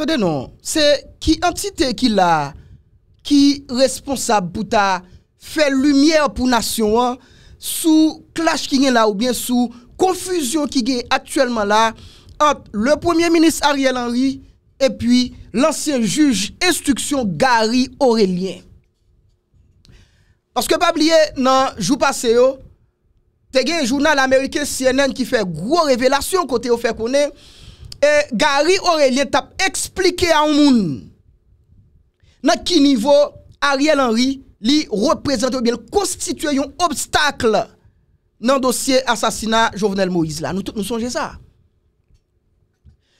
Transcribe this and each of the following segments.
Se de nou, se ki antite ki la, ki responsab pou ta fe lumiè pou nasyon an, sou clash ki gen la ou bien sou konfuzyon ki gen aktuelman la, ant le premier ministre Ariel Henry, et puis l'ancien juge instruksyon Gary Aurelien. Panske pa bliye nan jou pase yo, te gen jounal Amerike CNN ki fe gro revelasyon kote yo fe konen, et eh, Gary Aurélien t'a expliqué à un monde dans quel niveau Ariel Henry li représente ou bien constitue un obstacle dans le dossier assassinat Jovenel Moïse là. Nous tous nous songez ça.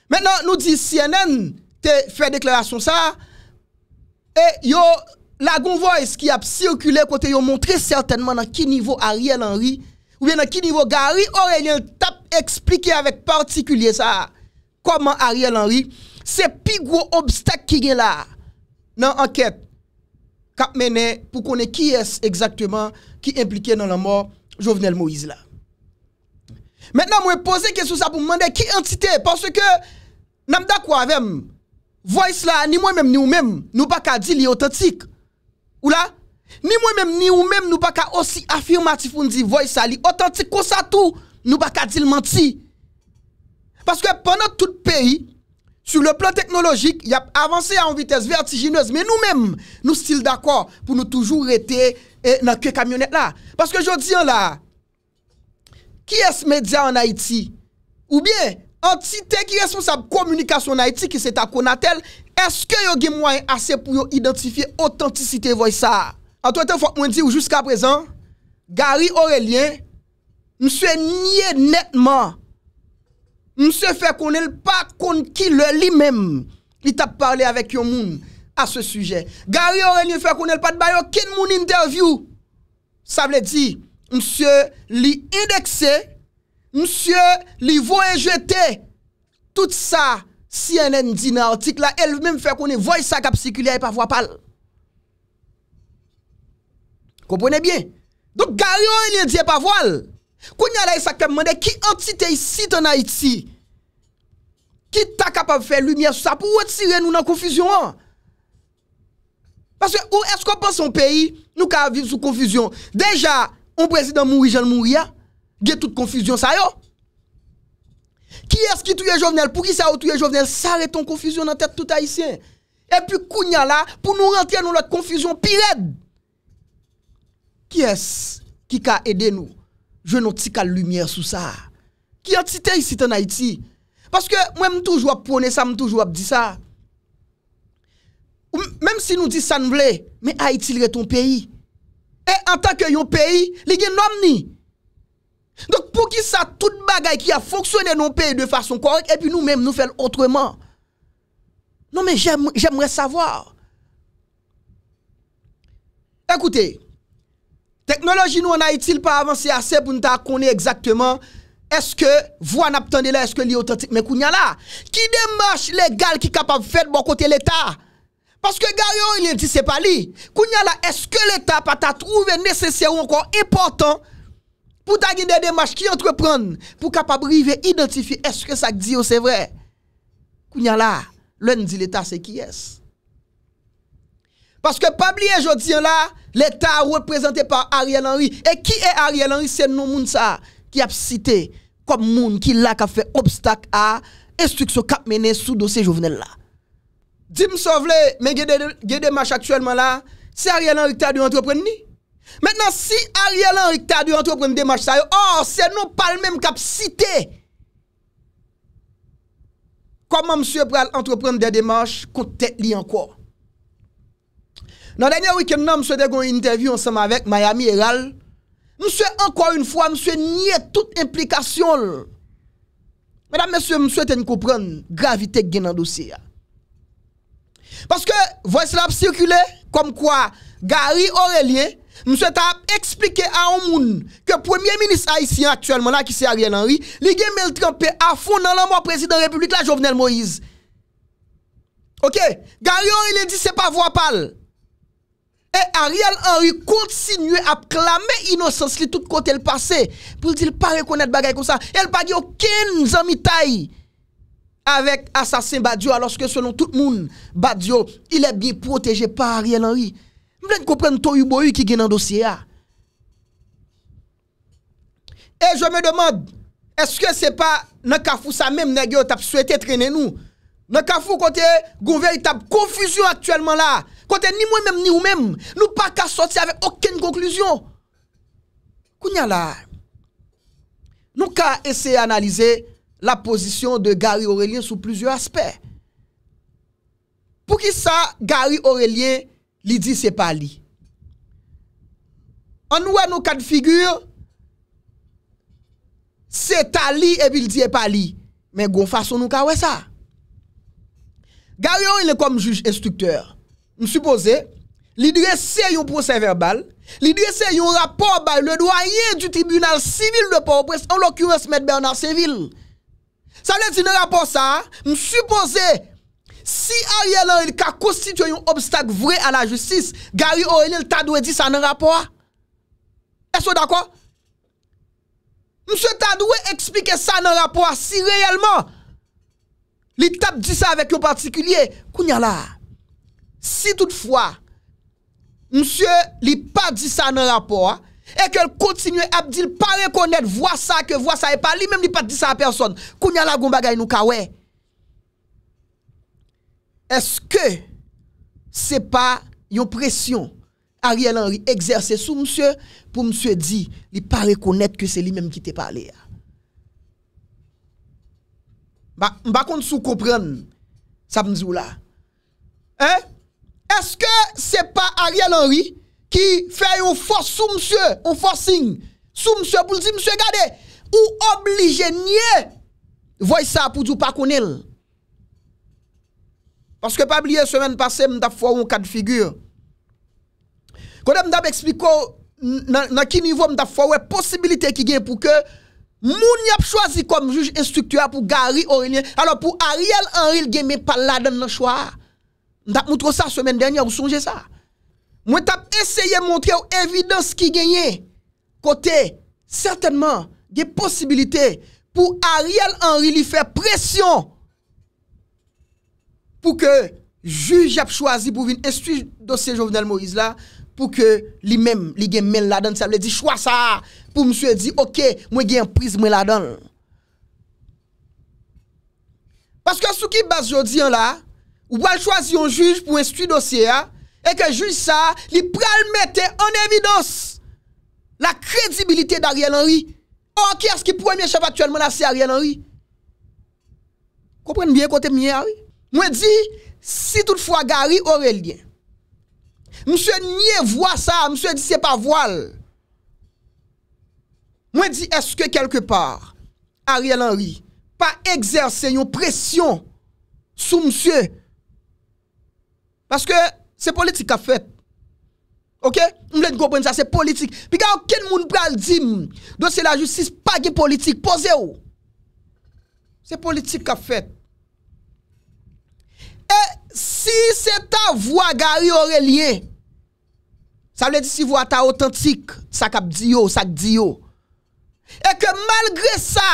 Maintenant, nous dit CNN te fait déclaration ça et yo la voice qui a circulé côté montré certainement dans quel niveau Ariel Henry ou bien dans quel niveau Gary Aurélien t'a expliqué avec particulier ça comment Ariel Henry, c'est plus gros obstacle qui est là dans l'enquête pour connaître qui est exactement qui est impliqué dans la mort Jovenel Moïse là. Maintenant, je poser question ça pour demander qui entité parce que nous d'accord avec voice là ni moi-même ni vous-même nous pas qu'à dire authentique. Ou là ni moi-même ni vous-même nous pas aussi affirmatif pour dire voice là authentique comme ça tout nous pas dire menti. Parce que pendant tout le pays, sur le plan technologique, y a avancé en vitesse vertigineuse, mais nous-mêmes, nous sommes d'accord pour nous toujours reter eh, dans que camionnette-là. Parce que je dis en là, qui est-ce média en Haïti? Ou bien, entité qui est responsable de communication en Haïti, qui s'est accournée telle, est-ce que y a eu des moyens assez pour y identifier authenticité, voyons ça. En tout cas, il faut que moi dise ou jusqu'à présent, Gary Aurelien, nous s'est nié nettement Mse fè konel pa kon ki lè li mèm li tap parli avèk yon moun a se sujè. Gari orè nye fè konel pa d'bayo kin moun interview. Sa blè di, mse li indekse, mse li voyen jete. Mse, tout sa CNN dinartik la, el mèm fè konel voy sa kap si ki li ay pa vwa pal. Komponè bien. Donk gari orè nye di ay e pa vwa al. Ki ta kapab fè lumiè sou sa pou wè tsire nou nan konfisyon an? Paske ou esko pa son peyi nou ka vif sou konfisyon? Deja, on prezident moui jen moui ya, gè tout konfisyon sa yo. Ki es ki touye jovenel, pou ki sa ou touye jovenel, sarè ton konfisyon nan tèt tout haisyen? E pi kounya la pou nou rentre nou lòt konfisyon pi red. Ki es ki ka edè nou? Je nou tsika lumiè sou sa. Ki an ti te yisi te naiti? Paske mwen m touj wap pwone sa, m touj wap di sa. Mèm si nou di san m ble, mè a itil re ton peyi. E an tan ke yon peyi, li gen nom ni. Dok pou ki sa tout bagay ki a foksyone non peyi de fason korrek, e pi nou mèm nou fèl otreman. Non men jèm wè sa vòr. Ekoute, teknoloji nou an a itil pa avansi asè pou nou ta akone exactement est-ce que en n'attendez là est-ce que c'est authentique mais Kounyala qui démarche légal qui est capable de faire bon côté l'état parce que Garion, il dit c'est pas lui. Kounyala est-ce que l'État pas t'a trouvé nécessaire ou encore important pour ta des démarches qui entreprennent pour capable arriver identifier est-ce que ça dit c'est vrai? Kounyala l'un dit l'État c'est qui est-ce? Parce que pas oublier aujourd'hui là, l'État représenté par Ariel Henry. Et qui est Ariel Henry? C'est nous, ça. ki ap site kom moun ki la ka fe obstak a instruksyon kap mene sou dosye jovenel la. Dim so vle, men ge demache aktuelman la, se a rye lan rik ta di antropren ni. Mènen si a rye lan rik ta di antropren demache sa yo, or se nou pal mèm kap site. Koman mswe pral antropren de demache kote li anko. Nan denye wikend nan mswe dek gwen intervyon saman vek Miami Herald, Monsieur, encore une fois, monsieur, nie toute implication. Mesdames, messieurs, monsieur, vous comprendre gravité qui dans le dossier. Parce que, voici l'a circulé, comme quoi, Gary Aurélien, monsieur, t'a expliqué à un monde que le premier ministre haïtien actuellement, là, qui c'est Ariel Henry, il a trompé à fond dans l'amour président de la République, la Jovenel Moïse. Ok? Gary Aurélien dit, c'est pas voix pâle. Et Ariel Henry continue à clamer innocence li tout côté le passé pour dire pas reconnaître bagay comme ça. Elle pas aucun zami avec assassin Badio alors que selon tout le monde Badio il est bien protégé par Ariel Henry. vous comprendre ce Boyu qui est dans dossier ah. Et je me demande est-ce que c'est pas dans kafou ça même t'as souhaité traîner nous dans kafou côté une véritable confusion actuellement là Côté ni moi-même, ni vous-même, nous pas qu'à sortir avec aucune conclusion. Kounya là, nous avons essayé d'analyser la position de Gary Aurélien sous plusieurs aspects. Pour qui ça, Gary Aurélien, lui dit c'est pas lui. On voit nos cas de figure, c'est Ali et puis il dit pas lui. Mais gon façon nous avons ça. Gary est comme juge instructeur supposé, l'idresse yon un procès verbal, l'idée yon un rapport par le doyen du tribunal civil de Port-au-Prince, en l'occurrence M. Bernard Seville. Ça veut dire le rapport ça, m supposé, si Ariel Henry a constitué un obstacle vrai à la justice, Gary il t'a dit ça dans rapport. Est-ce que d'accord? Monsieur Tadoué explique ça dans rapport si réellement. L'étape dit ça avec un particulier. a là. Si toutfwa, msye li pa di sa nan rapor, e ke l kontinu ap di li pa rekonet, vwa sa ke vwa sa, e pa li men li pa di sa a person, kounya la gomba gaye nou kawe. E, eske, se pa yon presyon, Ariel Henry, ekserse sou msye, pou msye di, li pa rekonet, ke se li men ki te pale a. Mba kont sou koupren, sa mzou la. Eh? Eske se pa Ariel Henry ki fè yon fòs sou msè, yon fòs sing, sou msè pou l'di msè gade, ou oblige nye voy sa pou djou pa konel? Paske pa blie semen pase mda fò ou kade figyur. Konde mda m ekspliko nan ki nivou mda fò ou e posibilite ki gen pou ke moun yap chwazi kom juj instruktua pou gari orinye, alo pou Ariel Henry gen me pala dan nan chwaa. Mwen tap moutro sa semen danyan, mwen sonje sa. Mwen tap eseye mwontre ou evidans ki genye. Kote, certainman, gen posibilite pou Ariel Henry li fè presyon. Pou ke juj ap chwazi pou vin estu do se jovenel Moïse la. Pou ke li men ladan, sa mwen di chwasa. Pou mwen se di, ok, mwen gen priz mwen ladan. Paske asou ki bas jodi an la. Ou wal chwazi yon juj pou en stu dosye a, e ke juj sa, li pral mette an evidos la kredibilite d'Ariel Henry, an kers ki pwè mè chèp atyèlman ase Ariel Henry. Komprenne bie kote mè, ari? Mwen di, si tout fwa gari, orèl gen. Mwen se nye vwa sa, mwen se disè pa voal. Mwen di, eske kelke par, Ariel Henry, pa egzersè yon presyon sou mwen se, Paske se politik ka fet. Ok? Mwen lè di kompren sa, se politik. Pi gwa yo ken moun pral di, dosye la jutsis pa gen politik, poze yo. Se politik ka fet. E si se ta vwa gari orèlien, sa lè di si vwa ta otantik, sak ap di yo, sak di yo. E ke malgre sa,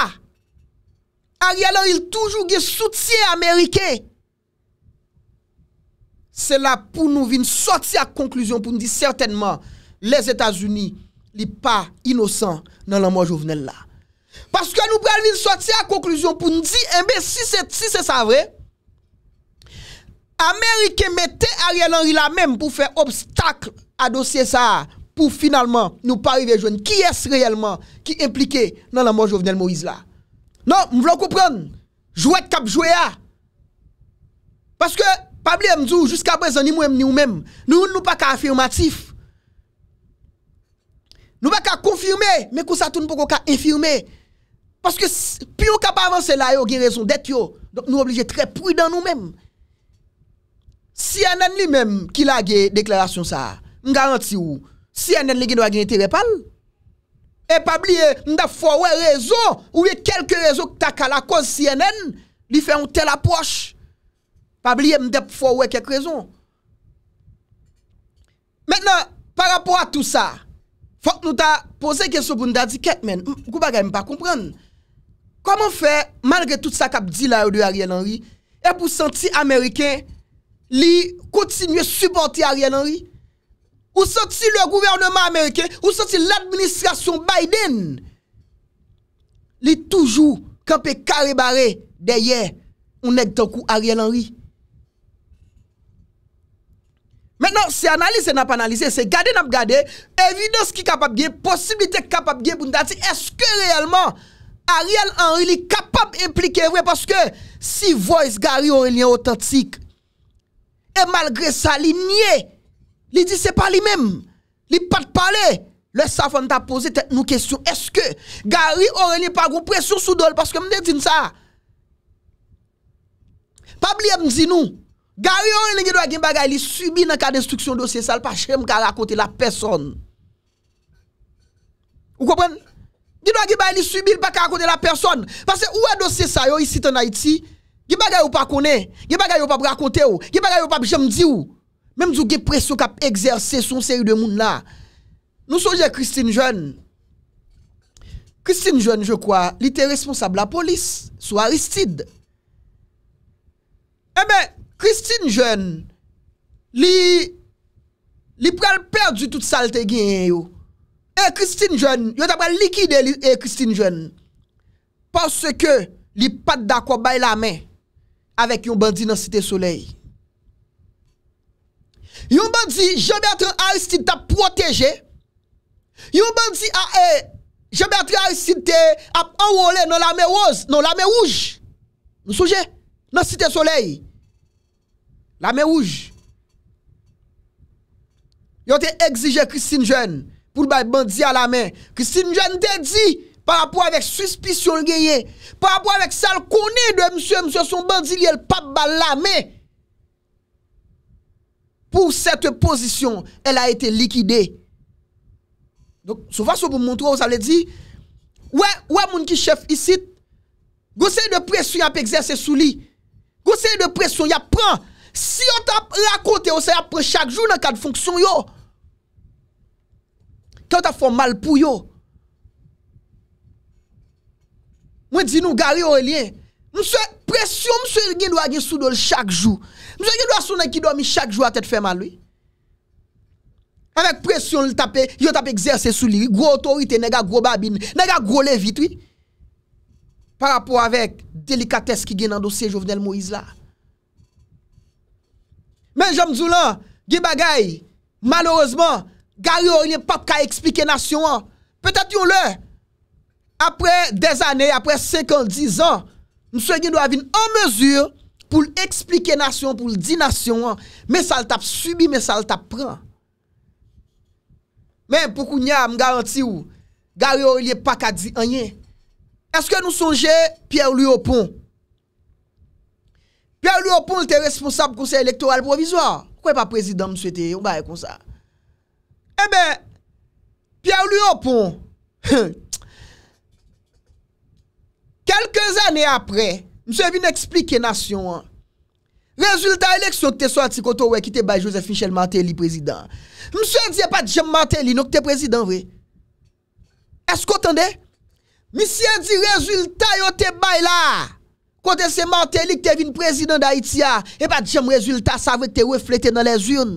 ari alè il toujou gen soutien amerikey. C'est là pour nous venir sortir à conclusion, pour nous dire certainement, les États-Unis n'est pas innocent dans la mort Jovenel là. Parce que nous prenons sortir à conclusion pour nous dire, eh si c'est ça vrai, Américains mettait Ariel Henry là même pour faire obstacle à dossier ça pour finalement nous pas arriver joindre qui est réellement qui est impliqué dans la mort Jovenel Moïse là. Non, nous voulons comprendre. Jouer cap jouer Parce que Pabli mdou, jiska brezon ni mwem ni mwem, nou moun nou pa ka afirmatif. Nou pa ka konfirme, me kon sa tou nou poko ka infirme. Paske pi ou ka pa avanse la yo gen rezon det yo, nou oblije tre pridan nou mwem. CNN li mwem ki la gen deklarasyon sa, m garanti ou, CNN li gen wagen ete repal. E pabli, e, m da fwa we rezon, ou ye kelke rezon ki taka la konz CNN, li fe yon tel aproche. pa bliye mde pou fwo wey kek rezon. Mèkna, par rapport a tout sa, fok nou ta pose gen souboun da di ket men, mkou bagay m pa kompran. Koman fe, manre tout sa kap di la yo de Aryan Henry, ep ou senti Ameriken, li kontinye suboti Aryan Henry? Ou senti le gouvernement Ameriken? Ou senti l'administrasyon Biden? Li toujou, kanpe karebare, deye, ou neg tankou Aryan Henry? Se analise na pa analise se gade na pa gade Evidence ki kapap gen Posibilite ki kapap gen Eske reyelman Ariel Henry li kapap implike Si voice Gary Aurelien autotik E malgre sa li nye Li di se pa li men Li pat pale Le safon ta pose tek nou kesyon Eske Gary Aurelien pa goupre Sou sou dole Pabli e mdzi nou Gary Henry li doit gen bagay li subi dans cas d'instruction dossier ça pas chèm ka raconter la personne. Vous comprenez Li doit gen bagay li subi pas ka raconter la personne parce que où est dossier ça yo ici en Haïti Gen bagay ou pas connaît, gen bagay ou pas raconter ou, gen bagay ou pas jamais dire ou. Même dou gen pression qu'a exercer son série de monde là. Nous songeons Christine Jeune. Christine Jeune, je crois, il était responsable de la police sous Aristide. Eh bien, Christine Jeune Li Li prel perdi tout salte genye yo E Christine Jeune Yo te prel likide li e Christine Jeune Pase ke Li pat da kwa bay la men Awek yon bandi nan site soley Yon bandi Jebe atre Aristide ta proteje Yon bandi a e Jebe atre Aristide te Ap anwole nan lame ouj Nan soje Nan site soley La men ouj. Yo te exige Christine Jeune. Poul bay bandi a la men. Christine Jeune te di. Par apou avek suspisyon geye. Par apou avek sal koni de msye. Msye son bandi li el pap ba la men. Poul sete posisyon. El a ete likide. Donk sou fasyon pou moun tou. Ou sa le di. Ou e moun ki chef isit. Gosey de presyon ya pe exerse sou li. Gosey de presyon ya pren. Si yo tap lakote ou se apre chak jou nan kat fonksyon yo, ke yo tap fom mal pou yo, mwen di nou gare ou elien, mwen se presyon mwen se gen do a gen sou do l chak jou, mwen se gen do a sou nan ki do a mi chak jou a tet fè mal lui, avèk presyon l tapè, yo tapè egzersè sou li, gwo otorite, nega gwo babin, nega gwo levit, par apò avèk delikates ki gen nan dosè jovenel Moïse la, Men jom djou lan, gye bagay, malorosman, gari orilè e pap ka eksplike nasyon an. Petat yon lè, apre des anè, apre 5 an, 10 an, mswe gen do avin an mezur pou l'eksplike nasyon, pou l'di nasyon an. Mè sal tap subi, mè sal tap pran. Men pou kou nyan, m garanti ou, gari orilè e pak a di anyè. Eske nou sonje, Pierre Louis Hopon? Pierre Louis Hopon l te responsable conseil elektoral provisoir. Kwen pa prezident m sou ete? Ou ba e kon sa? Ebe, eh Pierre Louis Hopon, kelkez ane apre, m sou e vin eksplike nasyon. Rezultat eleksyon te sou ati koto wekite bay Joseph Michel Martelly prezident. M sou e dize pati Jean Martelly nou te prezident vre. Esko tande? M si e di rezultat yo te bay la, Kote seman te li te vin prezident da iti ya, e pat jem rezultat sa ve te weflete nan le zyon.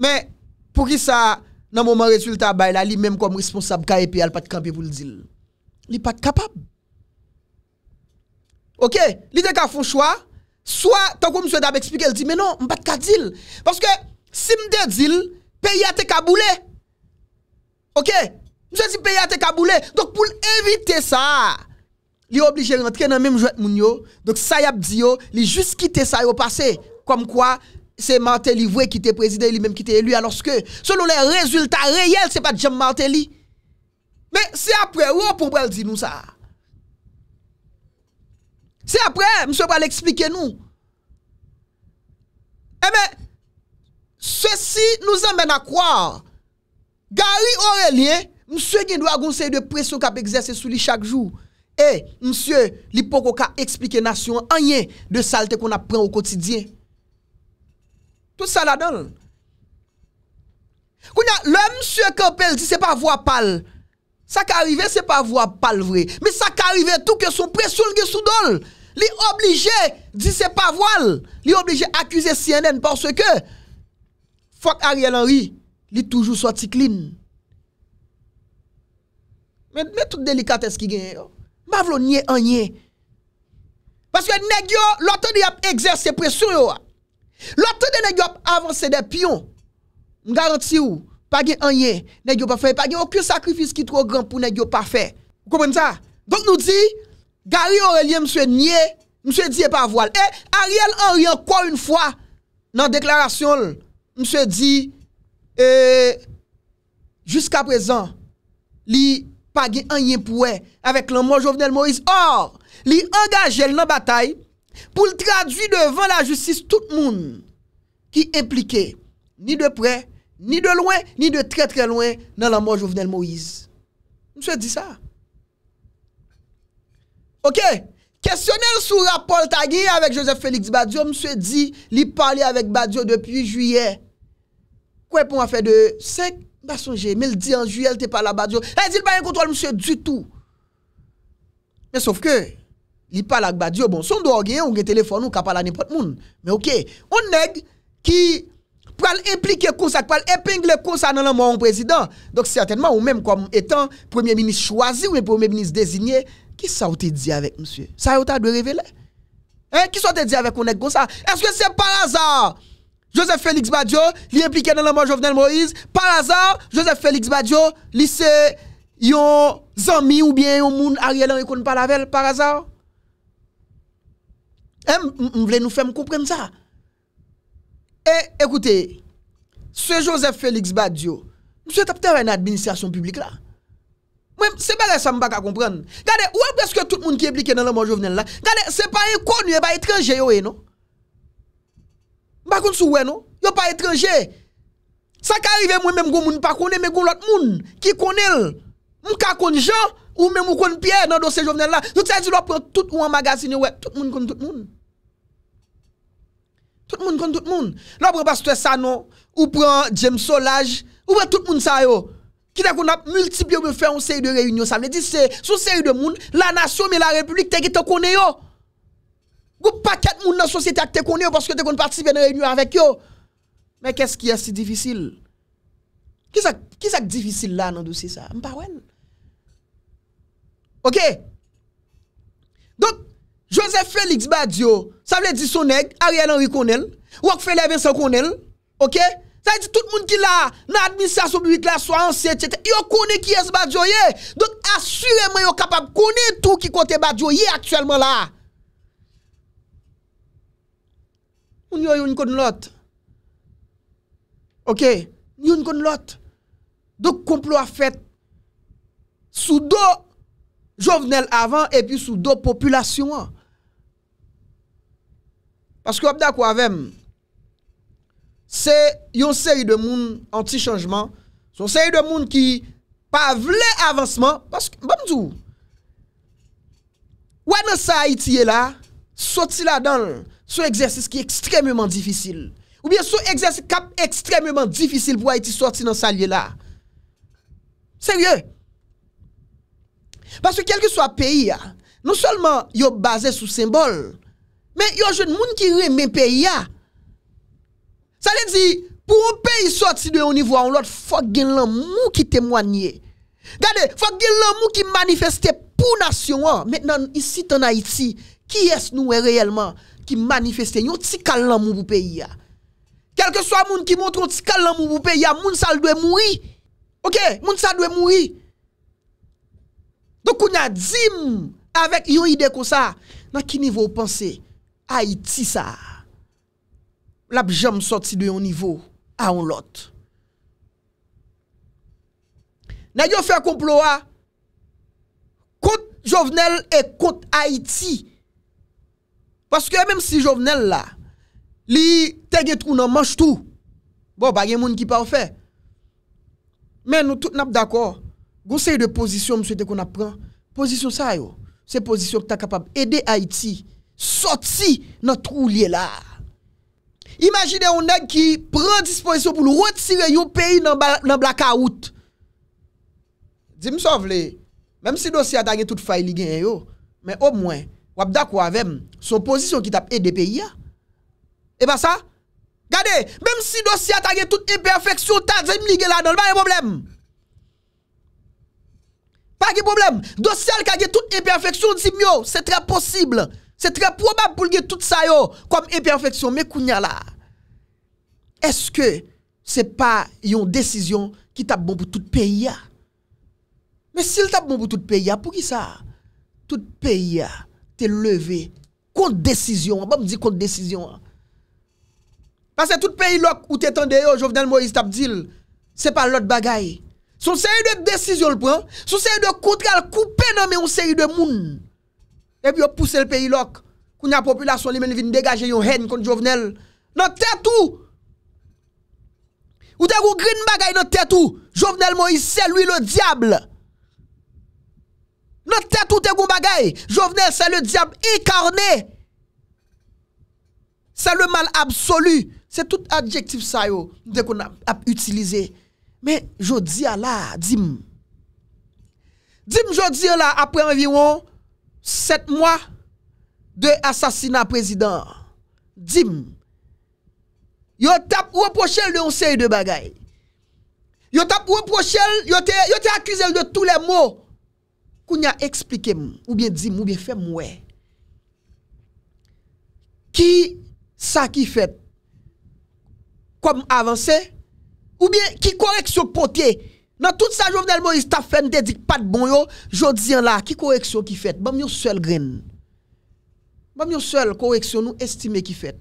Men, pou ki sa nan mouman rezultat bay la, li menm kom responsab ka epi al pat kampi pou l'dil. Li pat kapab. Ok, li de ka fon chwa, soa, tankou mswe da bekspike, l di menon, m pat ka dil. Paske, si m de dil, peyate ka boule. Ok, mswe di peyate ka boule. Dok pou l evite sa a, li obligé de rentrer dans le même jouet moun yo. Donc ça y a dit il li juste quitté ça yo passé comme quoi c'est Martelly vrai qui était président lui-même qui était élu alors que selon les résultats réels c'est pas Jean Martelly. Mais c'est après où pour dire dire nous ça. C'est après monsieur va l'expliquer nous. Eh bien, ceci nous amène à croire Gary Aurélien, monsieur qui doit conseiller de pression qu'il exerce sur lui chaque jour. E, eh, msye, li pou koka eksplike nasyon anyen de salte kon apren ou kotidyen. Tout sa la don. Le msye Kampel, di se pa voa pal. Sa ka arrive, se pa voa pal vre. Me sa ka arrive, tout ke sou presoul ge sou don. Li oblige, di se pa voal. Li oblige akuse CNN porswe ke Fok Ariel Henry, li toujou sou atiklin. Me tout delikates ki gen yo. pas Parce que nèg l'autre de y exercer pression L'autre de nèg yo avancer des pions. garantit ou pas de en pas fait pas aucun sacrifice qui est trop grand pour nèg pas fait. Vous comprenez ça Donc nous dit Gary Aurélien monsieur nier, monsieur dit pas voile. Et Ariel Henry encore une fois dans la déclaration, monsieur dit euh, jusqu'à présent li pa gen anyen pouè, avek lanman Jovenel Moïse. Or, li angaje l nan batay, pou l tradwi devan la justis tout moun, ki implike, ni de pouè, ni de louè, ni de tre tre louè, nan lanman Jovenel Moïse. Mse di sa. Ok, kestyonel sou rapol tagi, avek Joseph Félix Badiou, mse di, li pali avek Badiou, depi juyè, kwen pou an fe de, sek, Pas songe, mais le dit en juillet, elle pas là-bas. Elle dit, pas un contrôle, monsieur, du tout. Mais sauf que, il parle avec Badio. Oh, bon, son doit hein, on a téléphone, on ne pas à n'importe qui. Mais ok, on nèg qui peut impliquer comme ça, pour épingler comme ça dans le monde président. Donc certainement, ou même comme étant premier ministre choisi ou premier ministre désigné, qui ça te dit avec monsieur Ça ou t'a de révéler Hein, qui te dit avec un nèg comme ça Est-ce que c'est par hasard Joseph Félix Badjo, il est impliqué dans la mort de Jovenel Moïse. Par hasard, Joseph Félix Badjo, il c'est yon zami ou bien yon moun Ariel Henry pas parle avec par hasard. Je eh, voulez nous faire comprendre ça. Et eh, écoutez, ce Joseph Félix Badjo. monsieur être une administration publique là. Moi, c'est pas ça, je ne pas comprendre. Regardez, où est-ce que tout le monde qui est impliqué dans la mort de Jovenel là? Regardez, c'est pas inconnu, n'est pas étranger, eh, non? Bakoun sou wè nou? Yo pa etreje. Sa ka arrive mwen menm goun moun pa kone, menm goun lot moun ki kone l. Mwen ka kone Jean, ou menm kone Pierre, nan do se jovenel la. Yo te a di lopre tout ou an magasine, wè, tout moun kon tout moun. Tout moun kon tout moun. Lopre basitwe sa nou, ou pran James Solage, ou wè tout moun sa yo. Ki te kon ap multiply wè fè an seri de reyoun yo. Sa mè di se, sou seri de moun, la nasyon me la republik te ki te kone yo. Gou pa ket moun nan sosyete ak te konye yo porske te kon partipe nan reynyo avèk yo. Mè kèsk yè si difisil? Kè sak, kè sak difisil la nan dosye sa? Mpa wè? Ok? Donk, Joseph Félix Badiou, sa vle di sonèk, Ariel Henri Konel, Wok Félè Vincent Konel, ok? Sa yè di tout moun ki la, nan administrasyon bibit la, so anse, chète, yò konè ki yè se Badiou yè. Donk, asyre mè yò kapab konè tout ki kontè Badiou yè aktyèlman la. ou nyon yon kon lot. Ok, nyon kon lot, do kouplo a fèt, sou do, jovenel avan, epi sou do popilasyon. Paske wap da kwa vem, se, yon se yu de moun anti chanjman, se yu de moun ki, pa vle avansman, paske mbam bon, zou, wane sa iti e la, soti la dan l, Ce exercice qui est extrêmement difficile. Ou bien ce exercice qui est extrêmement difficile pour Haïti sortir dans ce lieu-là. Sérieux. Parce que quel que soit le pays, non seulement il est basé sur symbole, mais il y a des gens qui aiment le pays. Ça veut dire, pour un pays sortir de haut niveau à l'autre, il faut qu'il l'amour qui témoigne. Regardez, il faut qu'il l'amour qui manifeste pour la nation. Hein. Maintenant, ici en Haïti, qui est-ce nous réellement Ki manifeste yon tikal lan moun pou peyi ya Kelke swa moun ki montre Yon tikal lan moun pou peyi ya Moun sal dwe moui Ok, moun sal dwe moui Dok ou na zim Avèk yon ide kon sa Na ki nivou o panse Haiti sa La bi jèm soti de yon nivou A on lot Na yon fè komploa Kont Jovenel E kont Haiti Paske mèm si jovnel la, li tege trou nan manj trou, bo bagen moun ki pa ou fe. Mè nou tout nap d'akor, gosey de pozisyon mwesey te kon ap pran, pozisyon sa yo, se pozisyon ki ta kapab ede Haiti, soti nan trou liye la. Imagine yon neg ki pran disponsyon pou nou rote sire yon peyi nan blaka out. Dime sa vle, mèm si dosya ta gen tout fay li gen yo, mèm o mwen, Wap da kwa avèm, son pozisyon ki tap e de peyi ya? E ba sa? Gade, mèm si dosyat a ge tout e perfeksyon, tan zèm li ge la, nan mèm e boblem? Pa ki boblem? Dosyat a ge bon tout e perfeksyon, si mè yo, se tre posible, se tre probab pou ge tout sa yo, kom e perfeksyon, mè kounya la. Eske, se pa yon desisyon ki tap bon pou tout peyi ya? Mè si l tap bon pou tout peyi ya, pou ki sa? Tout peyi ya. levé contre décision. me dire contre décision. Parce que tout pays où tu dehors, oh, Jovenel Moïse t'a c'est pas l'autre bagaille. Son série de décision le prend, son série de contrats coupé non mais une série de monde. Et puis on pousse le pays là, qu'on la population lui vient dégager une haine contre Jovenel. Dans tête tout. Ou t'as un green bagaille dans tête tout. Jovenel Moïse c'est lui le diable. Notre tête tout est bagay. Jovenel, c'est le diable incarné. C'est le mal absolu. C'est tout adjectif ça yo qu'on a, utilisé. Mais je dis à la, dim. Dim je dis à la après environ 7 mois de assassinat président. Dim. Yo tap reproché le conseil série de bagay. Yo tap reproché, yo te, yo te accusé de tous les mots expliqué expliquez ou bien dit ou bien fait moi. Qui ça qui fait comme avancer ou bien qui correction portée dans tout sa Jovenel Moïse t'a fait dit pas de bon yo jodi là qui correction qui fait bam yon seul grain bam yon seul correction nous estimer qui fait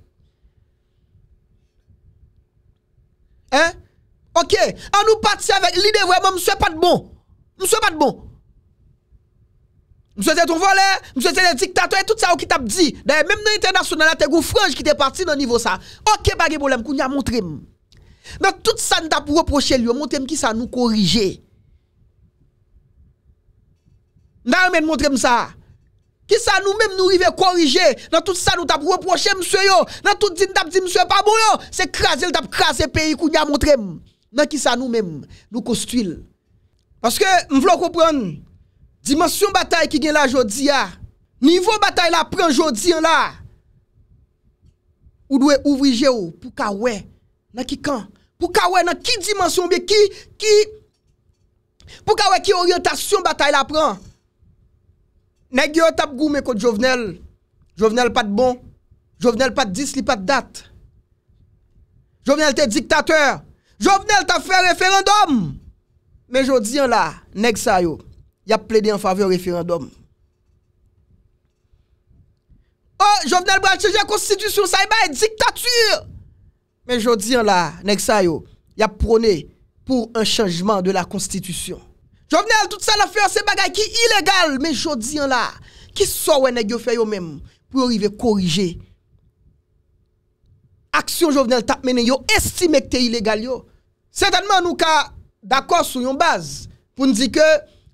hein OK on nous partir avec l'idée vraiment monsieur pas de bon monsieur pas de bon Monsieur c'est ton vole, monsieur c'est le dictateur et tout ça qui t'a dit. D'ailleurs, même dans l'international, t'es gros frange qui t'est parti dans le niveau ça. Ok, pas de problème, qu'on y a montré. Donc, tout ça nous t'a pour reprocher lui, montré qui ça nous corrige. Nous même montré ça. Qui ça nous même nous arrive corriger. Dans tout ça nous t'a reprocher, monsieur yo. Dans tout ça nous a dit, monsieur pas bon yo. C'est crasé, il t'a crasé le pays qu'on y a montré. Dans qui ça nous même nous construit. Parce que, m'vlo comprendre. Dimensyon batay ki gen la jodi a, Nivou batay la pran jodi an la, Ou dwe ouvrije ou, Pou ka we, Nan ki kan, Pou ka we nan ki dimensyon be, Ki, ki, Pou ka we ki oryantasyon batay la pran, Neg yo tap gou me kote jovenel, Jovenel pat bon, Jovenel pat dis, li pat dat, Jovenel te diktateur, Jovenel ta fè referendum, Men jodi an la, Neg sa yo, Ya ple de an fave an referandum. Oh, jovnel, brache, jen konstitisyon, sa e baye diktatü. Men jodiyan la, nek sa yo, ya prone pou an chanjman de la konstitisyon. Jovnel, tout sa la fwe an se bagay ki ilegal, men jodiyan la, ki so wè negyo fwe yo menm pou yo rive korije. Aksyon jovnel tap menen yo, estime kte ilegal yo. Sè tanman nou ka d'akos sou yon baz pou n'di ke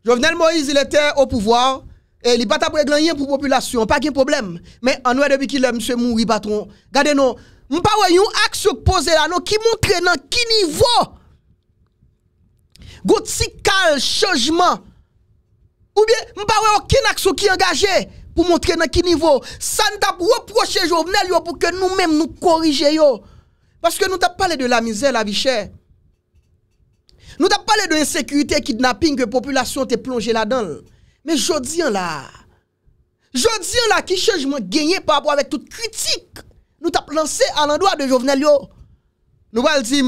Jovenel Moïse, il était au pouvoir. Et il pas de gagner pour la population, pas de problème. Mais en depuis qu'il est monsieur mouri patron. Regardez nous, n'avons pas une action posée là non qui montre dans qui niveau. Gotical changement. Ou bien Nous pas aucune action qui engagée pour montrer dans qui niveau. Ça nous pas reproché Jovenel pour que nous-mêmes nous corrigions. Parce que nous avons parlé de la misère, la vie chère. Nou tap pale de insekurite, kidnapping, ke populasyon te plonje la donl. Men jodi an la, jodi an la ki chejman genye pa apwa vek tout kritik. Nou tap lanse an an doa de jovenel yo. Nou wale di,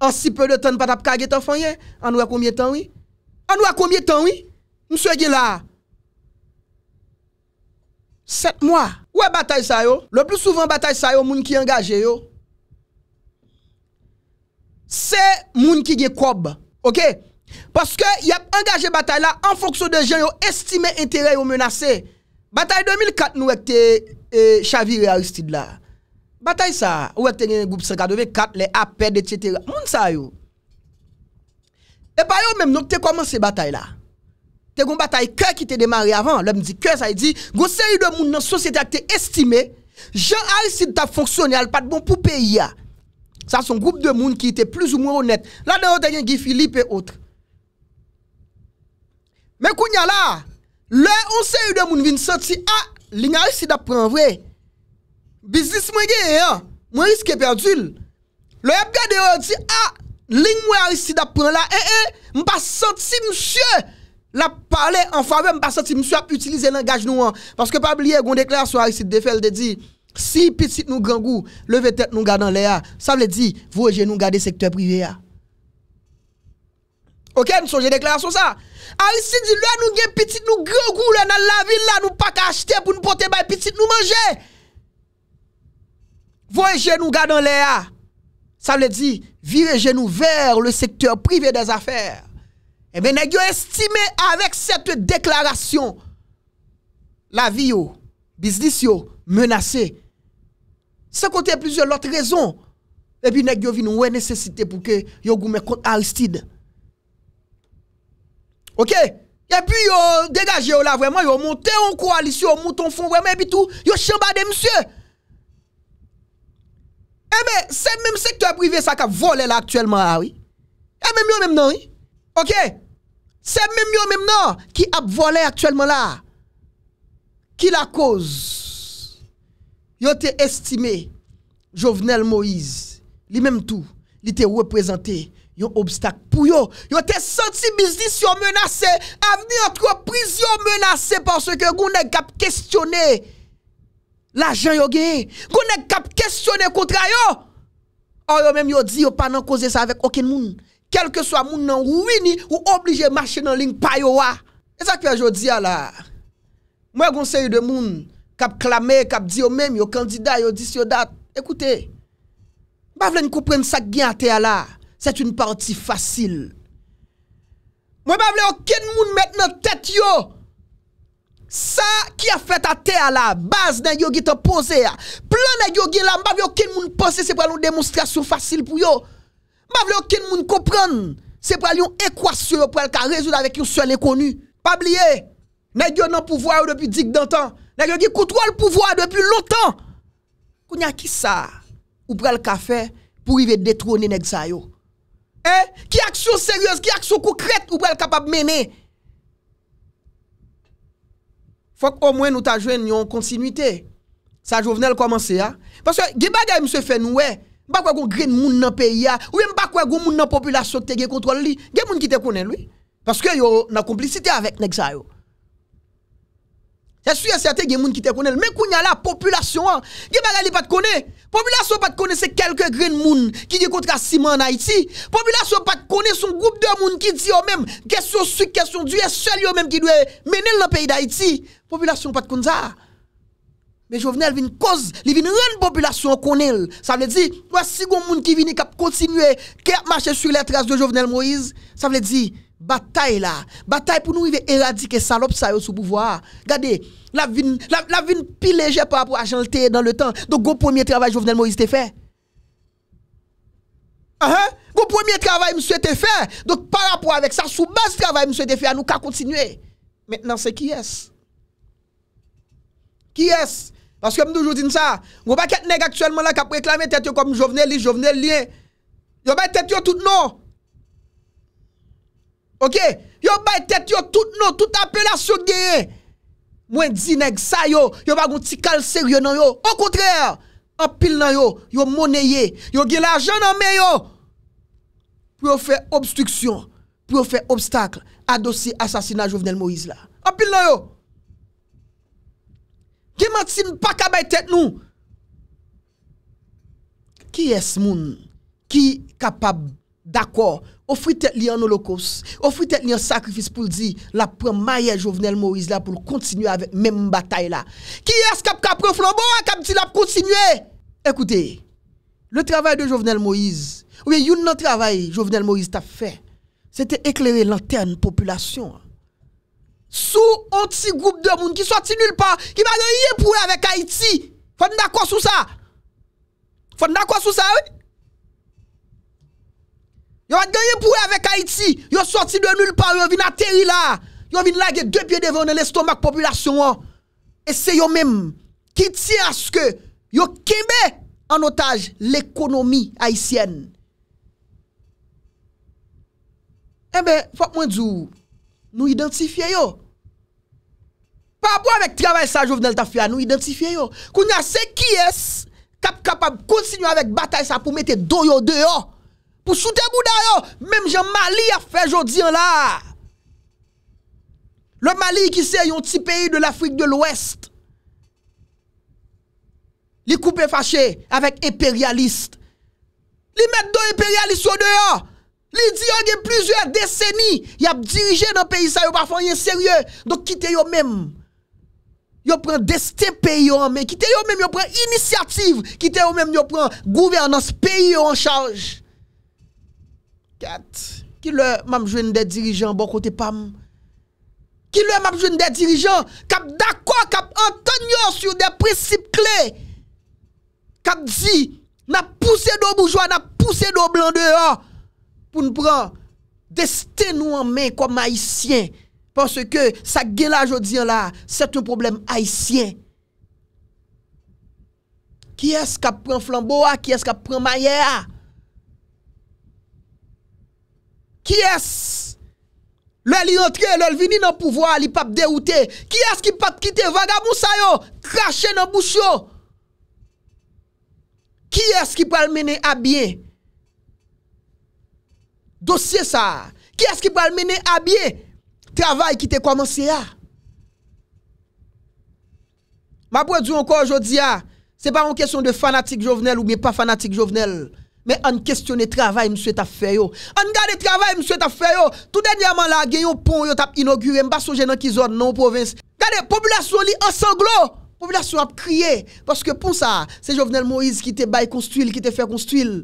an sipe de tan patap kage tan fanyen, an wak koumyen tan wii? An wak koumyen tan wii? Mse gen la, set mwa. Ou e batay sa yo? Le plus souvan batay sa yo, moun ki engaje yo. Se moun ki gen kobb, Ok, paske y ap engaje batay la an fonksyon de jen bon yo estime entere yo menase Batay 2004 nou ek te chavire Aristide la Batay sa, ou ek tenye goup se kadove kat, le apèd, etc, moun sa yo E pa yo menm nou te komanse batay la Te kon batay ke ki te demare avan, lèm di ke sa y di Gon se y do moun nan sosyete ak te estime Jen Aristide ta fonksyon yal pat bon pou peyi ya Sa son goup de moun ki ite plus ou moun honet. Ah, ah, eh, eh, la deot denye gifilip e otre. Men kounya la, le onse yu de moun vin soti a, ling a riski da pran vwe. Bizis mwen genye a, mwen riski e perdil. Le yap genye deot di a, ling mwen a riski da pran la. E, e, mwen pa soti msye la pale an fave, mwen pa soti msye ap utilize langaj nou an. Paske pa bliye goun dekla sou a riski de defel de di... Si petit nous grand goût, levez tête nous gardons l'air, ça veut dire je nous garder secteur privé OK, nous sommes déclaration ça. Aristide dit là nous avons petit nous grand goût dans la ville là nous pas acheter pour nous porter bail petit nous manger. je nous gardons l'air. Ça veut dire Vivez-je nous vers le secteur privé des affaires. Eh bien, nous estimé avec cette déclaration la vie yo, business yo Menase Se kote plizio lot rezon Epi nek yo vi nou we nesecite pou ke Yo gou me kont Aristide Ok Epi yo degaje yo la vwèman Yo monte yon koalisyon Yo mouton fon vwèman epi tou Yo chamba de msye Eme se mèm se kte aprive sa Ka vole la aktwèlman a Eme mèm yo mèm nan Se mèm yo mèm nan Ki ap vole aktwèlman la Ki la koz Yo te estime Jovenel Moïse Li menm tou, li te represente Yon obstak pou yo Yo te senti biznis yon menase Aveni entreprise yon menase Panswe ke gounen kap kestyone L'ajen yo genye Gounen kap kestyone kontra yo Ayo menm yo di yo pa nan koze sa avek oken moun Kelke swa moun nan wini Ou oblige mashe nan ling payo wa E zak fe ajo di ya la Mwen gounse yon de moun kap klame, kap di yo mèm, yo kandida, yo dis yo dat, ekoute, mbavle n koupren sa gen a te ala, set un parti fasil, mbavle o ken moun met nan tèt yo, sa ki a fèt a te ala, baz nan yo git an pose a, plan nan yo gilam, mbavle o ken moun pose, se pral yon demonstrasyon fasil pou yo, mbavle o ken moun koupren, se pral yon ekwasyon, se pral yon ekwasyon pou yo pral ka rezoud avèk yon sè lè konu, mbavle ye, nan yo nan pouvoar yo depi dik dantan, Nèk yo ge koutrou al pouvo a depi loutan. Koun ya ki sa ou prel ka fe pou i ve detroni nèk sa yo. Eh, ki aksyon seryose, ki aksyon koukret ou prel kapab mene. Fok o mwen nou ta jwen yon konsinuité. Sa joun venel koumanse ya. Paske ge bagay mse fen wè, mba kwa goun gren moun nan peyi ya, ou mba kwa goun moun nan populasyon te ge koutrou li, ge moun ki te kounen li. Paske yo nan komplisite avèk nèk sa yo. C'est sûr, certain qu'il y a des gens qui te connaissent. Mais quand il y a la population, il y a pas connaît. Population pas de connaît, c'est quelques grains de monde qui ont contre ciment en Haïti. Population pas de connaît, son groupe de monde qui dit eux-mêmes, question sucre, question du, seul eux-mêmes qui doit mener le pays d'Haïti. Population pas de connaît ça. Mais Jovenel vient cause, il vient rendre population connaît. Ça veut dire, si il y qui qui continuer, à marcher sur les traces de Jovenel Moïse, ça veut dire, bataille là bataille pour nous arriver éradiquer salope ça sous pouvoir regardez la vie la, la vie par rapport à Jean dans le temps donc go premier travail Jovenel Moïse t'a fait ah, hein go premier travail monsieur t'a fait donc par rapport avec ça sous base travail monsieur t'a fait nous qu'à continuer maintenant c'est qui est-ce qui est-ce parce que toujours dit ça on pas qu'être actuellement là qui réclamer tête comme Jovenel Jovenel lien yo pas ben tête tout non Ok, yo bay tèt yo tout nou, tout apelasyon genye. Mwen dzi neg sa yo, yo bagoun ti kal seryo nan yo. O kontrè, apil nan yo, yo moneye, yo gelajan nan men yo. Pwè yo fè obstruksyon, pwè yo fè obstakl, adosi asasina jouvnel Moïse la. Apil nan yo. Gèmant si mpaka bay tèt nou. Ki es moun, ki kapabou. d'accord, offrir tête li en holocauste, offrir tête un sacrifice pour dire la prend maille Jovenel Moïse là pour continuer avec même bataille là. Qui est-ce qui a pris flambeau hein, qui dit la continuer Écoutez, le travail de Jovenel Moïse, ou bien un travail Jovenel Moïse t'a fait, c'était éclairer lanterne population. Sous un petit groupe de monde qui sorti nulle part, qui va rien pour avec Haïti. Faut d'accord sur ça. Faut d'accord sur ça, oui. Yon vat gen yon pouwe avek Haiti, yon sorti de nul pa, yon vin ateri la, yon vin lagye dwe pye devon de l'estomak populasyon an, e se yon menm ki ti aske, yon keme an otaj l'ekonomi Haitien. E be, fap mwen djou, nou identifiye yo. Pa bo avek 30 sajou vnel ta fya, nou identifiye yo. Koun ya se ki es, kap kapab, konsinyo avek batay sa pou mette do yo de yo. Pour soutenir yo, même Jean-Mali a fait aujourd'hui hein, là. Le Mali qui c'est un petit pays de l'Afrique de l'Ouest. Les coupé fâché avec impérialiste. Les mettre dans impérialiste dehors. Les dit il y a plusieurs décennies, il a dirigé dans le pays ça, yon pas fait rien sérieux. Donc quittez yo même. Yo prend destin pays en main, quittez yo même, yo prend initiative, quittez yon même, yo prend gouvernance pays en charge. Kat, ki lè mam jwen de dirijan bon kote pam? Ki lè mam jwen de dirijan kap dakwa, kap antonyon sou de prinsip kle? Kap di, nap pousse do boujwa, nap pousse do blan dewa pou nou pran destenou anmen koum haisyen. Pense ke sa gelaj ou diyan la, set un problem haisyen. Ki es kap pran flambo a, ki es kap pran maye a? Ki es? Lè li entre, lè li vini nan pouvoi, li pap deroute. Ki es ki pap kite vaga mousa yo? Krashe nan boucho. Ki es ki pal mene abye? Dosye sa. Ki es ki pal mene abye? Travay ki te komanse ya. Ma pou edu anko jodi ya, se pa an kesyon de fanatik jovenel ou mi pa fanatik jovenel, me an kestyone travay mswe ta feyo. An Travay mswe ta fwe yo Tout den yaman non, la gen yon pon yo tap inogure Mba sonje nan kizor nan ou provins Gade, populasyon li ansanglo Populasyon ap kriye Paske pon sa, se jovenel Moise ki te bay konstwil Ki te fe konstwil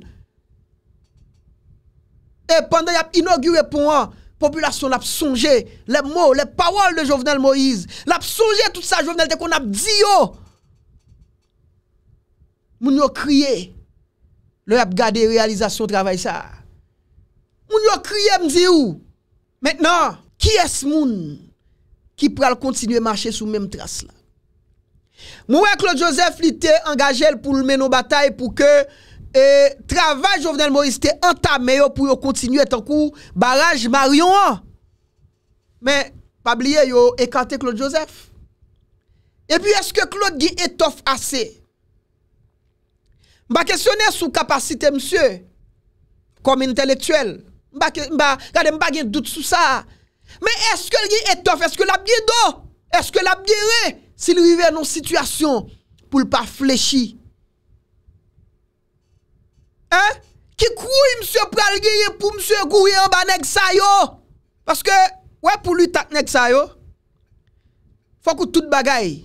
E pandan yap inogure pon an Populasyon ap sonje Le mou, le pawol de jovenel Moise Lap sonje tout sa jovenel Te kon ap di yo Moun yo kriye Le yap gade realizasyon Travay sa Moun yo kriye mdi ou. Maintenant, qui est ce moun qui pourra continuer à marcher sous même trace là? Moi, Claude Joseph était engagé pour mener nos batailles pour que le eh, travail Jovenel Moïse était entamé pour continuer tant coup barrage Marion. Mais pas oublier yo écarté Claude Joseph. Et puis est-ce que Claude dit étoffe assez ma questionner sous capacité monsieur comme intellectuel. Mba gade mba gen dout sou sa Men eske li gen etof Eske la bge do Eske la bge re Si li vive nan sitwasyon Poul pa flechi Kikoui msye pral geye Poul msye gouyen ba neg sayo Paske wè pou li tak neg sayo Fokou tout bagay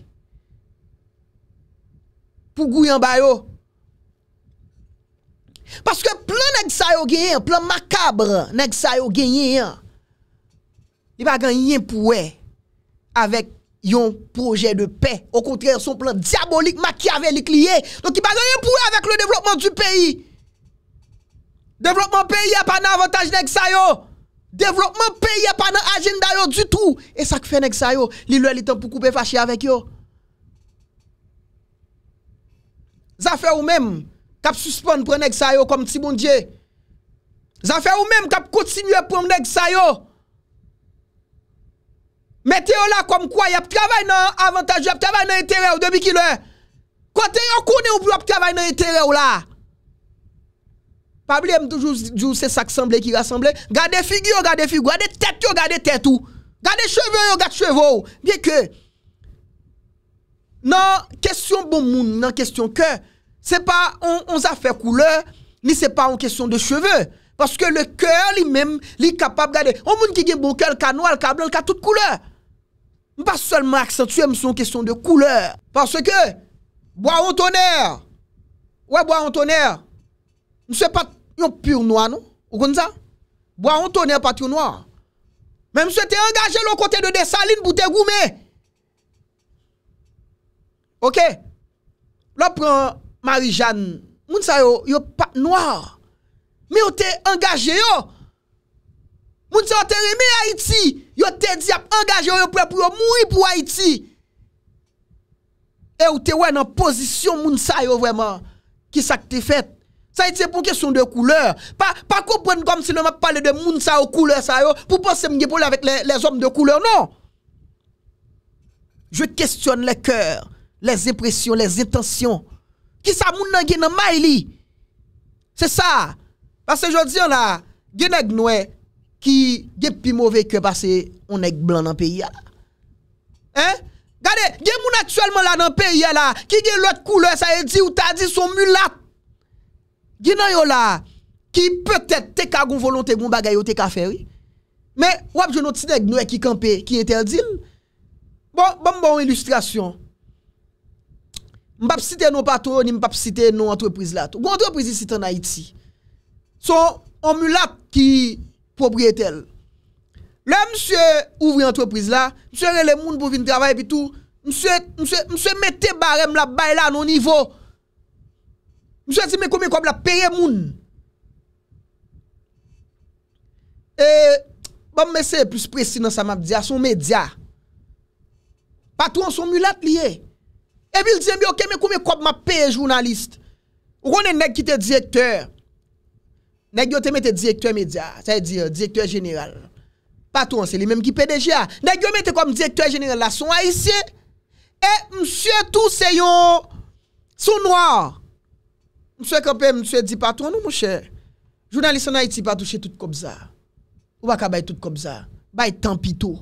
Poul gouyen bayo Paske plan nèk sa yo genyen, plan makabre nèk sa yo genyen, li bagan yenpouè avèk yon projè de pè. Au kontrè, son plan diabolik ma ki avè li kliye. Donk li bagan yenpouè avèk le devlopman du peyi. Devlopman peyi apan avantage nèk sa yo. Devlopman peyi apan anjenda yo du tout. E sa kfe nèk sa yo, li lè lè tan pou koupè fachè avèk yo. Za fè ou mèm. Kap suspon pronek sa yo kom ti bondye. Zafè ou menm kap kontinye pronek sa yo. Mete yo la kom kwa yap, travay nan avantaj yo, travay nan etere yo debi ki le. Kwa te yo kounen ou blo, travay nan etere yo la. Pabli em toujou se sak samble ki rase mble. Gade figyo, gade figyo, gade tet yo, gade tet ou. Gade cheve yo, gade cheve ou. Biè kè, nan kèsyon bon moun, nan kèsyon kè, Se pa on zafè koule, ni se pa an kesyon de cheve, paske le kèr li mèm li kapab gade. An moun ki gen bou kèr, ka nou, al ka blan, al ka tout koule. M pa solman akse tuèm son kesyon de koule, paske boan tonèr. Ouè boan tonèr. M se pat yon pur noua nou, ou kon zan? Boan tonèr pat yon noua. M se te angaje lò kote de desan, lin boutè goume. Ok? Lò pren, Mary Jeanne, moun sa yo, yo pat noar. Me yo te engaje yo. Moun sa yo te reme Haiti. Yo te diap engaje yo, yo pre pou yo moui pou Haiti. E yo te wè nan pozisyon moun sa yo vwèman. Ki sak te fèt. Sa ite pou kesyon de kouleur. Pa, pa koupwen kom si nou ma pale de moun sa yo kouleur sa yo. Pou pa se mgepoul avèk les om de kouleur, non. Je kestyon le kœr. Les epresyon, les etasyon. Ki sa moun nan gen nan may li. Se sa. Bas se jodi yon la. Gen ek noue. Ki gen pi mouve kwe basi. On ek blan nan peyi ya la. Hein. Gade gen moun aktuelman la nan peyi ya la. Ki gen lot koule sa e di ou ta di son mou lap. Gen nan yon la. Ki peutet te ka goun volon te goun bagay yo te ka feri. Men wap joun nou ti nek noue ki kampe. Ki enterdil. Bon bon bon ilustrasyon. Mpap site nou patroni, mpap site nou antreprise lat. Gou antreprise site nan Haiti. Son omulat ki proprietel. Le msye ouvri antreprise la, msye rele moun pou vin travay pi tou, msye mete barem la bay non la nou nivou. Msye di me koume koum la pere moun. E, bom mese e plus presi nan sa map diya, son media. Patron son omulat liye. E vil diye, mi yo keme kou me kop ma pe jounalist. Ou konen neg ki te direktor. Neg yo te mete direktor media. Se diye, direktor general. Paton, se li menm ki pe deja. Neg yo mete kom direktor general la son a isi. E msye tou se yon, son noa. Msye kapè, msye di paton nou mouche. Jounalist nan iti patouche tout kom za. Ou baka bay tout kom za. Bay tanpito.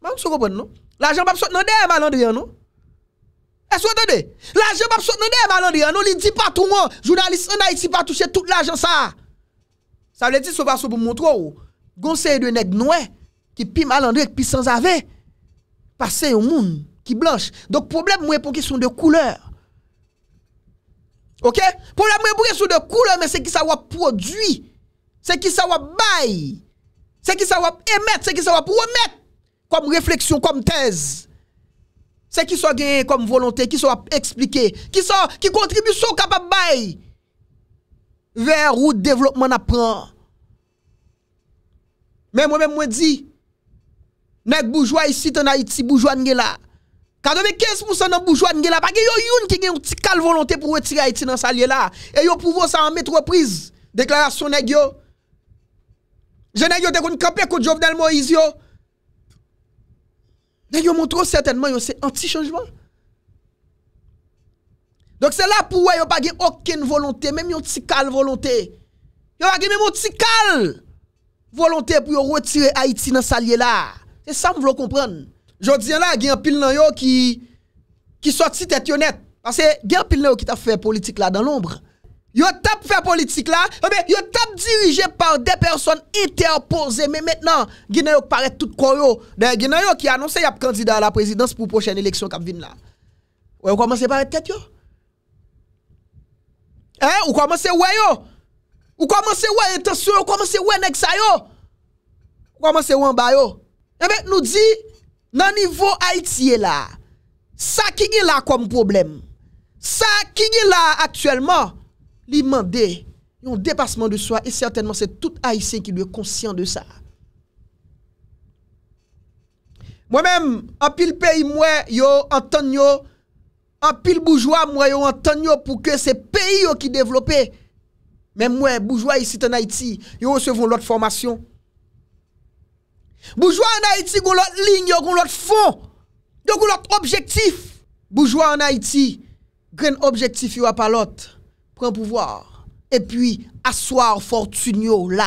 Man sou gobon nou. La jan pap sou, non deye malandriyan nou. E sou a dade? La jen pap sou a dade, malandre, anon li di patouman, jounalist, anon li di patouche tout la jen sa. Sa wle di sou pa sou pou mwotro ou, gonsen yon neg noue, ki pi malandre, ki pi sans ave, pase yon moun, ki blanche. Dok problem mwen pou ki sou de kouleur. Ok? Problem mwen pou ki sou de kouleur, men se ki sa wap prodwi, se ki sa wap bay, se ki sa wap emet, se ki sa wap womet, kom refleksyon, kom tez. Se ki so genye kom volonte, ki so explike, ki kontribusyon kapap bay, ver ou development ap pran. Men mwen men mwen di, nek boujwa isi ton Haiti boujwa nge la. Kad wè kes mousan nan boujwa nge la, pa gen yo yon ki gen yon ti kal volonte pou wetire Haiti nan sa liye la. E yo pouvo sa an met repriz. Deklarasyon nek yo. Je nek yo dekoun kapè kou Jovenel Moïse yo. Mais Ils montrent certainement que c'est anti-changement. Donc c'est là pour ils n'ont pas aucune volonté, même une petite volonté. Ils n'ont pas même une petite volonté pour retirer Haïti dans ce là. C'est ça que vous comprendre. Je dis là, il y a un pile qui, qui sortit tête honnête. Parce que il y un pile qui t'a fait politique là dans l'ombre. Yo tap fait politique là, eh yo tap dirigé par des personnes interposées. Mais maintenant, Guinée paraît tout koyo. D'ailleurs, Guinée qui a annoncé y a candidat à la présidence pour prochaine élection qui tête là. Ou vous commencez être tête yo. Hein, vous commencez ouais yo. Vous commencez ouais intention, vous commencez ouais nèg ça yo. Vous commencez vous en bas yo. Eh ben nous dit nan niveau Haïti là. Ça qui est là comme problème. Ça qui est là actuellement Li mande yon depasman de swa E certainman se tout Aïsien ki lè konsyant de sa Mwen mèm, apil peyi mwen yo, anton yo Apil boujwa mwen yo, anton yo Pou ke se peyi yo ki devlopè Mèm mwen, boujwa yi sit en Aïti Yo osevoun lot formasyon Boujwa en Aïti goun lot lign yo, goun lot fon Yo goun lot objektif Boujwa en Aïti, gen objektif yo apalot Prendre pouvoir. Et puis, asseoir Fortunio là.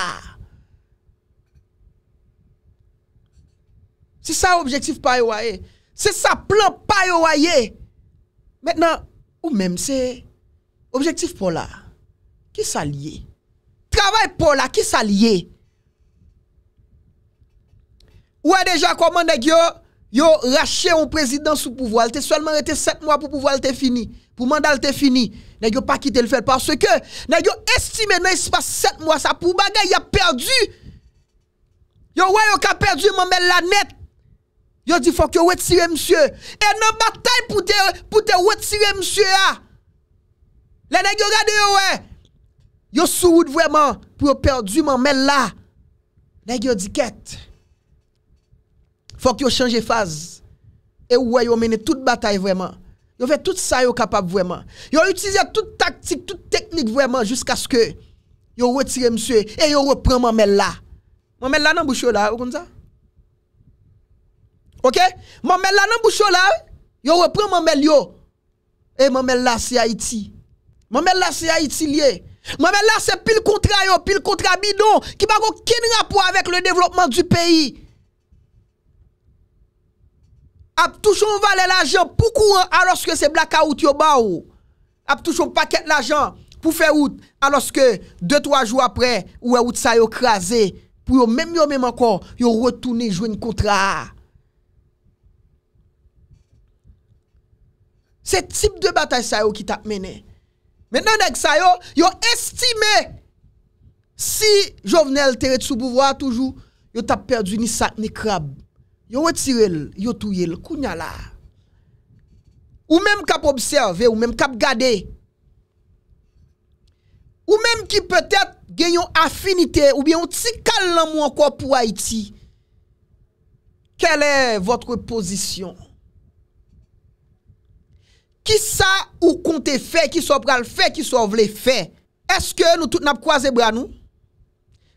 C'est ça l'objectif pas C'est ça plan pas Maintenant, ou même c'est objectif pour là. Qui s'allie? Travail pour là, qui s'allie? Ou déjà comment yo yo raché un président sous pouvoir, te seulement resté 7 mois pour pouvoir te fini, pour mandat te fini. Nèg pas quitter le fait parce que estimé dans espace 7 mois ça pour bagay il a perdu. Yo ouais yo ka perdu mamel la net. Yo dit faut que yo retire monsieur. Et dans bataille pour te pour te retirer monsieur a. Ah. Les gade yo ouais. Yo sous vraiment pour perdu mamel là. négro dit quête. Faut que yo change phase. Et ouais yo mené toute bataille vraiment. Ils ont fait tout ça, yo capable vraiment. Ils ont utilisé toute tactique, toute technique vraiment jusqu'à ce que vous retirez monsieur et ils reprennent Mamel là. Mamel là dans bouche là, vous comprenez ça? OK? Mamel là dans bouche là, ils reprennent Mamel yo. Et Mamel là c'est Haïti. Mamel là c'est Haïti lié. Mamel là c'est pile contrat yo, pile contrat bidon qui pas aucun rapport avec le développement du pays. ap touchon vale l ajan pou kou an aloske se blaka out yo ba ou ap touchon paket l ajan pou fe out aloske 2-3 jou apre ou e out sa yo krasi pou yo menm yo menm ankon yo retouni jouen kontra se tip de batay sa yo ki tap mene menan ek sa yo yo estime si jo vnen el teret sou bouvo a toujou yo tap perdu ni sak ni krab Yo wetirel, yo touyel, kounya la. Ou menm kap observe, ou menm kap gade. Ou menm ki petet genyon afinite, ou bien ou tsi kalan mwen ko pou Haiti. Kel e votre pozisyon? Ki sa ou konte fe, ki so pral fe, ki so vle fe? Eske nou tout nap kwaze brano?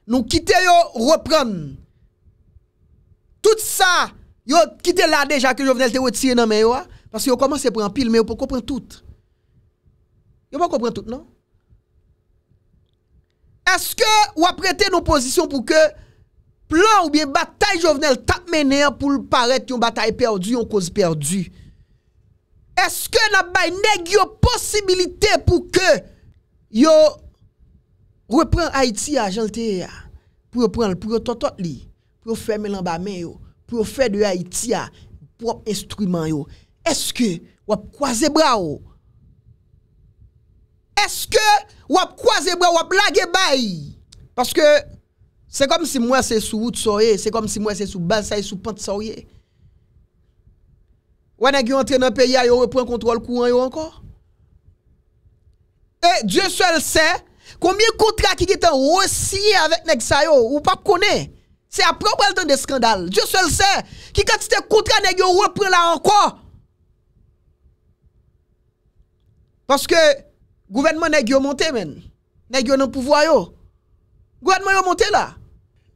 Nou kite yo repran? Non. tout sa yo kite la deja ke jovenel te wote siye nan men yo a pas yo komanse prempil men yo pou kompran tout yo pou kompran tout nan eske ou aprete nou posisyon pou ke plan ou bien batay jovenel tap menen pou paret yon batay perdu, yon kozi perdu eske na bay neg yo posibilite pou ke yo repren Haiti a jante pou yo pran pou yo totot li pou ou fè melan ba men yo, pou ou fè de Haiti ya, prop instrument yo, eske wap kwa zebra yo? Eske wap kwa zebra wap lage bay? Paske, se kom si mwen se sou oud soye, se kom si mwen se sou bansa yi sou pant soye, wane ki yon entre nan peyi a yo, wè pou yon kontrol kouan yo ankon? E, dje sel se, komye kontra ki kitan wè siye avèk nek sa yo, ou pap konè? Se apropo el ton de skandal Je sol se Ki katite kontra negyo ou apren la anko Paske Gouvenman negyo monte men Negyo nan pouvo a yo Gouvenman yo monte la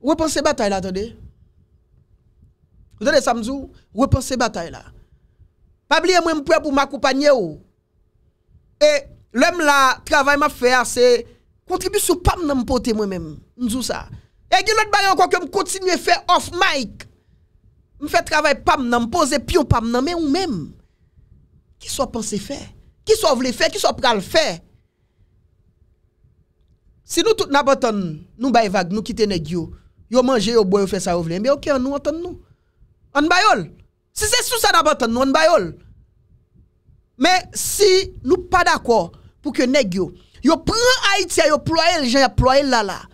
Ou apren se batay la atende Atende sa mzou Ou apren se batay la Mabliye mwen mpouye pou makoupanye ou E lèm la travay ma fè a se Kontribusyo pam nan mpote mwen men Mzou sa E gyo not bayan kwa kyo m kontinye fe off mic M fe travay pam nan M pose piyon pam nan Men ou men Ki so panse fe Ki so vle fe Ki so pral fe Si nou tout nan baton Nou bay vag nou kite negyo Yo manje yo boyo fe sa vle Men ok an nou atan nou An bayol Si se sou sa nan baton nou an bayol Men si nou pa dakwa Pouke negyo Yo pren Haiti a yo ploye l jen ya ploye lala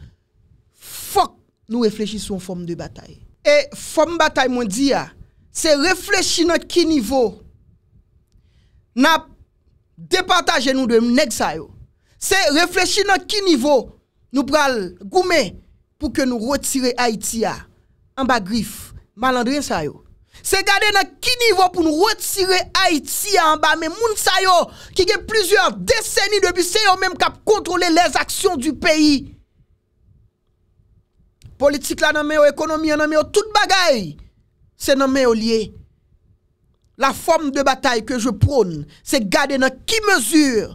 Nou reflechi son fom de batay. E fom batay mwen di ya, ah, se reflechi nou ki nivou na depantaje nou de mnèk sa yo. Se reflechi nou ki nivou nou pral goumè pou ke nou retire Haitia. An ah, ba grif, malandre sa yo. Se gade nou ki nivou pou nou retire Haitia an ah, ba mè moun sa yo. Ki gen plizur deseni de bi se yo mèm kap kontrole les aksyon du peyi. politik la nanmè yo, ekonomi yo nanmè yo, tout bagay, se nanmè yo liye. La form de batay ke je proun, se gade nan ki mesur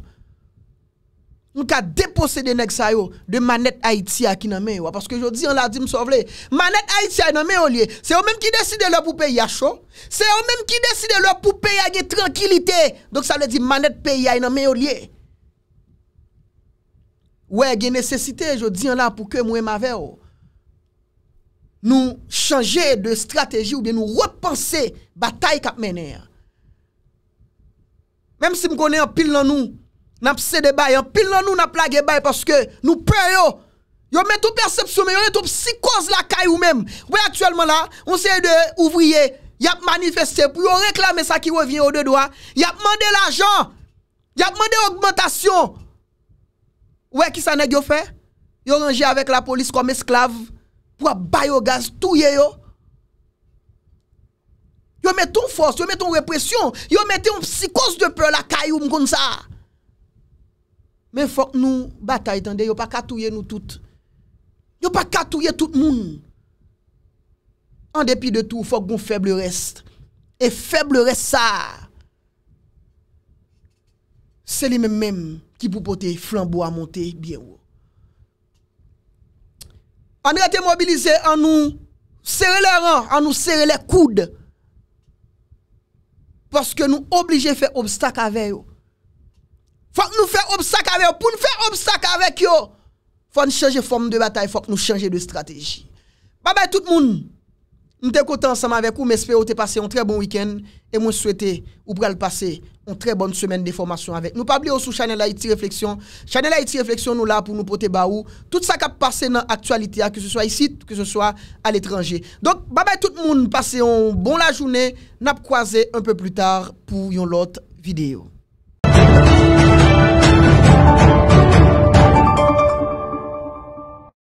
nou ka deposede nek sa yo de manet Haitia ki nanmè yo. Paske yo di an la di msovle, manet Haitia nanmè yo liye, se yo mèm ki deside lò pou peyi a sho, se yo mèm ki deside lò pou peyi a ge tranquilite, dok sa le di manet peyi a nanmè yo liye. Ouè genesesite, yo di an la pou ke mwen mave yo. Oh. Nou chanje de strateji ou de nou repanse batay kap mener. Mem si m konen an pil nan nou, nan pse de bay, an pil nan nou nan plage bay, paske nou pre yo, yo men tou persepsyon, yo men tou psikos la kay ou men. Ou e aktuelman la, monsen de ouvriye, yap manifeste pou yo reklamen sa ki revin yo de doa, yap mande l'ajan, yap mande augmentation. Ou e ki sa neg yo fe? Yo ranger avek la polis kom esklav, wap bayo gaz touye yo. Yo met ton fos, yo met ton represyon, yo met ton psikos de pe la kayou mkoun sa. Men fok nou batay tende, yo pa katouye nou tout. Yo pa katouye tout moun. An depi de tou, fok goun feble rest. E feble rest sa. Se li men menm ki pou pote flambo a monte biye wou. On a été mobilisé en nous serrer les rangs, en nous serrer les coudes. Parce que nous obligés de faire obstacle avec eux. Faut que nous faire obstacle avec eux. Pour nous faire obstacle avec eux, faut nous changer de forme de bataille, faut que nous changer de stratégie. Bye bye tout le monde. Nou te kote ansama avek ou, mespè ou te pase yon tre bon week-end, e mwen souwete ou pral pase yon tre bonn semen de formasyon avek. Nou pabli ou sou chanel Haiti Reflexion, chanel Haiti Reflexion nou la pou nou pote ba ou, tout sa kap pase nan aktualite a, ke se soa isi, ke se soa al etranje. Donk, babay tout moun, pase yon bon la jounè, nap kwaze un peu plu tar pou yon lot videyo.